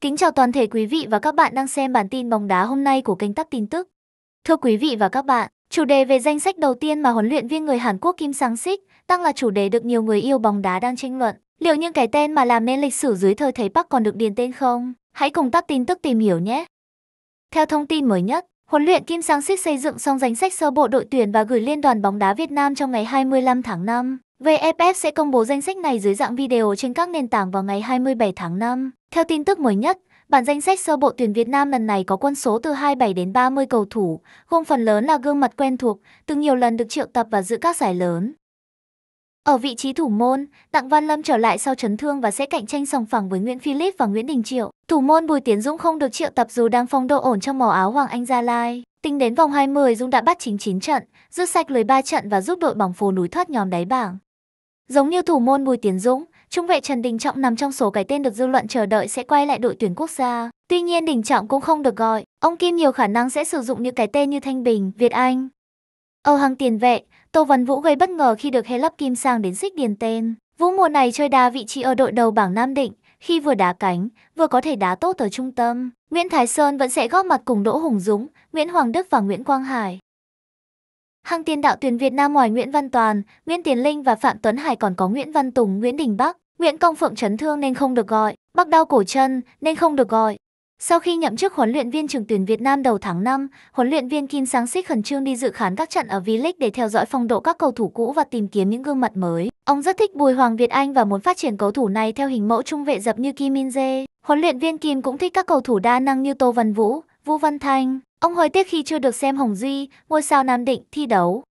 Kính chào toàn thể quý vị và các bạn đang xem bản tin bóng đá hôm nay của kênh Tắc Tin Tức. Thưa quý vị và các bạn, chủ đề về danh sách đầu tiên mà huấn luyện viên người Hàn Quốc Kim Sang Sik đang là chủ đề được nhiều người yêu bóng đá đang tranh luận. Liệu những cái tên mà làm nên lịch sử dưới thời thầy Park còn được điền tên không? Hãy cùng Tắc Tin Tức tìm hiểu nhé! Theo thông tin mới nhất, huấn luyện Kim Sang Sik xây dựng xong danh sách sơ bộ đội tuyển và gửi Liên đoàn bóng đá Việt Nam trong ngày 25 tháng 5. VFF sẽ công bố danh sách này dưới dạng video trên các nền tảng vào ngày 27 tháng 5. Theo tin tức mới nhất, bản danh sách sơ bộ tuyển Việt Nam lần này có quân số từ 27 đến 30 cầu thủ, gồm phần lớn là gương mặt quen thuộc, từng nhiều lần được triệu tập và giữ các giải lớn. Ở vị trí thủ môn, Đặng Văn Lâm trở lại sau chấn thương và sẽ cạnh tranh sòng phẳng với Nguyễn Philip và Nguyễn Đình Triệu. Thủ môn Bùi Tiến Dũng không được triệu tập dù đang phong độ ổn trong màu áo Hoàng Anh Gia Lai. Tính đến vòng 20, Dũng đã bắt 99 trận, giữ sạch lưới 3 trận và giúp đội bóng phố núi thoát nhóm đáy bảng. Giống như thủ môn Bùi Tiến Dũng, trung vệ Trần Đình Trọng nằm trong số cái tên được dư luận chờ đợi sẽ quay lại đội tuyển quốc gia. Tuy nhiên Đình Trọng cũng không được gọi, ông Kim nhiều khả năng sẽ sử dụng những cái tên như Thanh Bình, Việt Anh. Ở hàng tiền vệ, Tô Văn Vũ gây bất ngờ khi được Helap Kim sang đến xích điền tên. Vũ mùa này chơi đá vị trí ở đội đầu bảng Nam Định, khi vừa đá cánh, vừa có thể đá tốt ở trung tâm. Nguyễn Thái Sơn vẫn sẽ góp mặt cùng Đỗ Hùng Dũng, Nguyễn Hoàng Đức và Nguyễn Quang Hải. Hàng tiền đạo tuyển Việt Nam ngoài Nguyễn Văn Toàn, Nguyễn Tiến Linh và Phạm Tuấn Hải còn có Nguyễn Văn Tùng, Nguyễn Đình Bắc, Nguyễn Công Phượng chấn thương nên không được gọi, Bắc đau cổ chân nên không được gọi. Sau khi nhậm chức huấn luyện viên trưởng tuyển Việt Nam đầu tháng 5, huấn luyện viên Kim Sáng Sích khẩn trương đi dự khán các trận ở V-League để theo dõi phong độ các cầu thủ cũ và tìm kiếm những gương mặt mới. Ông rất thích Bùi Hoàng Việt Anh và muốn phát triển cầu thủ này theo hình mẫu trung vệ dập như Kim Min Jae. Huấn luyện viên Kim cũng thích các cầu thủ đa năng như Tô Văn Vũ, Vũ Văn Thanh, ông hơi tiếc khi chưa được xem Hồng Duy, ngôi sao Nam Định thi đấu.